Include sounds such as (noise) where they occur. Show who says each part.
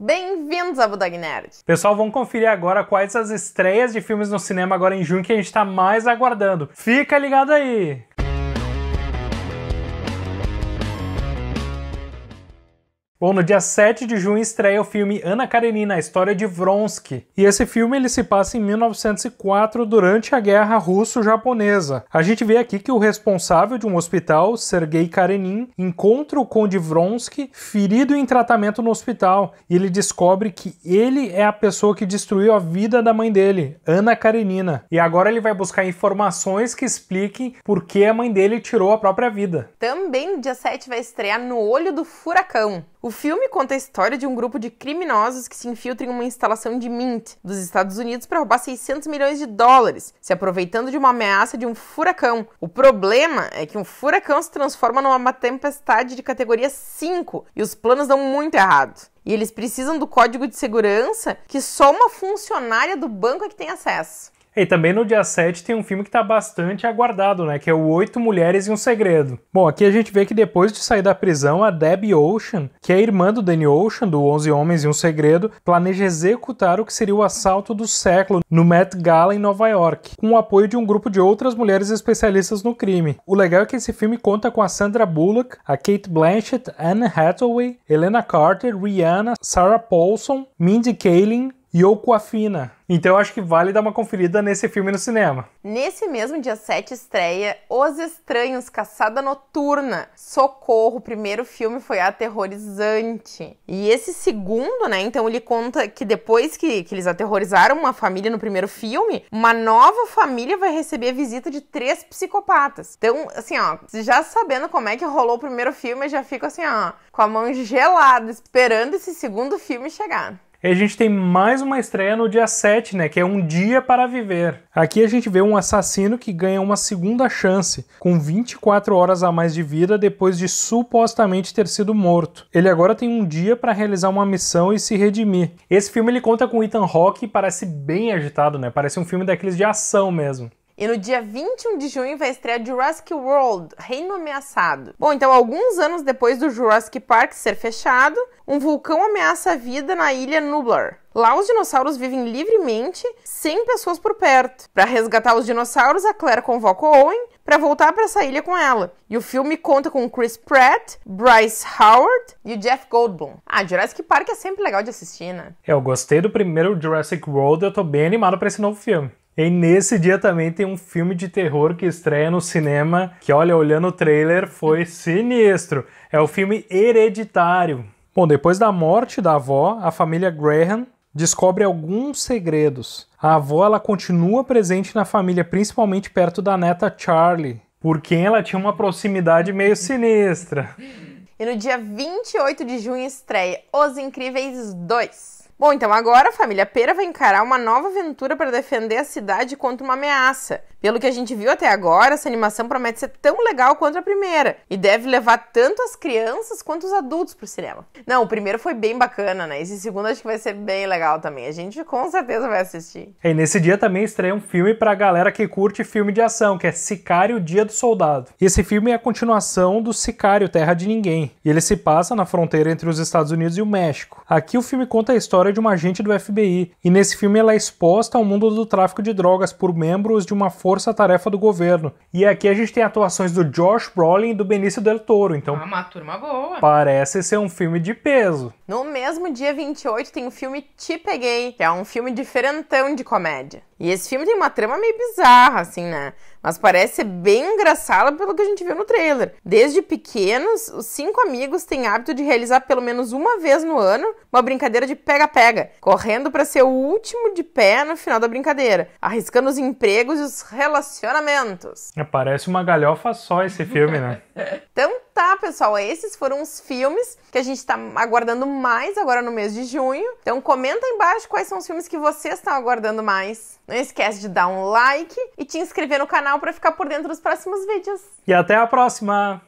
Speaker 1: Bem-vindos a Budog Nerd!
Speaker 2: Pessoal, vamos conferir agora quais as estreias de filmes no cinema agora em junho que a gente está mais aguardando. Fica ligado aí! Bom, no dia 7 de junho estreia o filme Ana Karenina, a história de Vronsky. E esse filme ele se passa em 1904, durante a Guerra Russo-Japonesa. A gente vê aqui que o responsável de um hospital, Sergei Karenin, encontra o conde Vronsky ferido em tratamento no hospital. E ele descobre que ele é a pessoa que destruiu a vida da mãe dele, Ana Karenina. E agora ele vai buscar informações que expliquem por que a mãe dele tirou a própria vida.
Speaker 1: Também no dia 7 vai estrear No Olho do Furacão. O filme conta a história de um grupo de criminosos que se infiltra em uma instalação de mint dos Estados Unidos para roubar 600 milhões de dólares, se aproveitando de uma ameaça de um furacão. O problema é que um furacão se transforma numa tempestade de categoria 5 e os planos dão muito errado. E eles precisam do código de segurança que só uma funcionária do banco é que tem acesso.
Speaker 2: E também no dia 7 tem um filme que está bastante aguardado, né? Que é o Oito Mulheres e um Segredo. Bom, aqui a gente vê que depois de sair da prisão, a Debbie Ocean, que é irmã do Danny Ocean, do Onze Homens e um Segredo, planeja executar o que seria o assalto do século no Met Gala em Nova York, com o apoio de um grupo de outras mulheres especialistas no crime. O legal é que esse filme conta com a Sandra Bullock, a Kate Blanchett, Anne Hathaway, Helena Carter, Rihanna, Sarah Paulson, Mindy Kaling, Yoko Afina. Então eu acho que vale dar uma conferida nesse filme no cinema.
Speaker 1: Nesse mesmo dia 7 estreia Os Estranhos Caçada Noturna. Socorro, o primeiro filme foi aterrorizante. E esse segundo, né? Então ele conta que depois que, que eles aterrorizaram uma família no primeiro filme, uma nova família vai receber a visita de três psicopatas. Então, assim, ó, já sabendo como é que rolou o primeiro filme, eu já fico assim, ó, com a mão gelada, esperando esse segundo filme chegar.
Speaker 2: E a gente tem mais uma estreia no dia 7, né, que é Um Dia para Viver. Aqui a gente vê um assassino que ganha uma segunda chance, com 24 horas a mais de vida depois de supostamente ter sido morto. Ele agora tem um dia para realizar uma missão e se redimir. Esse filme ele conta com Ethan Hawke e parece bem agitado, né? Parece um filme daqueles de ação mesmo.
Speaker 1: E no dia 21 de junho vai estrear Jurassic World, Reino Ameaçado. Bom, então alguns anos depois do Jurassic Park ser fechado, um vulcão ameaça a vida na ilha Nublar. Lá os dinossauros vivem livremente, sem pessoas por perto. Para resgatar os dinossauros, a Claire convoca Owen para voltar para essa ilha com ela. E o filme conta com Chris Pratt, Bryce Howard e o Jeff Goldblum. Ah, Jurassic Park é sempre legal de assistir, né?
Speaker 2: Eu gostei do primeiro Jurassic World, eu tô bem animado para esse novo filme. E nesse dia também tem um filme de terror que estreia no cinema, que olha, olhando o trailer, foi (laughs) sinistro. É o filme Hereditário. Bom, depois da morte da avó, a família Graham descobre alguns segredos. A avó ela continua presente na família, principalmente perto da neta Charlie, por quem ela tinha uma proximidade meio sinistra.
Speaker 1: E no dia 28 de junho estreia Os Incríveis 2. Bom, então agora a família Pera vai encarar uma nova aventura para defender a cidade contra uma ameaça. Pelo que a gente viu até agora, essa animação promete ser tão legal quanto a primeira e deve levar tanto as crianças quanto os adultos para o cinema. Não, o primeiro foi bem bacana, né? Esse segundo acho que vai ser bem legal também. A gente com certeza vai assistir.
Speaker 2: É, e nesse dia também estreia um filme para a galera que curte filme de ação, que é Sicário Dia do Soldado. E esse filme é a continuação do Sicário Terra de Ninguém. E ele se passa na fronteira entre os Estados Unidos e o México. Aqui o filme conta a história história de uma agente do FBI, e nesse filme ela é exposta ao mundo do tráfico de drogas por membros de uma força-tarefa do governo. E aqui a gente tem atuações do Josh Brolin e do Benício Del Toro, então... Ah, uma
Speaker 1: turma boa!
Speaker 2: Parece ser um filme de peso.
Speaker 1: No mesmo dia 28 tem o filme Te Peguei, que é um filme diferentão de comédia. E esse filme tem uma trama meio bizarra, assim, né? Mas parece ser bem engraçada pelo que a gente viu no trailer. Desde pequenos, os cinco amigos têm hábito de realizar pelo menos uma vez no ano uma brincadeira de pega-pega, correndo para ser o último de pé no final da brincadeira, arriscando os empregos e os relacionamentos.
Speaker 2: É, parece uma galhofa só esse filme, né?
Speaker 1: (laughs) então tá, pessoal, esses foram os filmes que a gente tá aguardando mais agora no mês de junho. Então comenta embaixo quais são os filmes que vocês estão aguardando mais. Não esquece de dar um like e te inscrever no canal para ficar por dentro dos próximos vídeos.
Speaker 2: E até a próxima!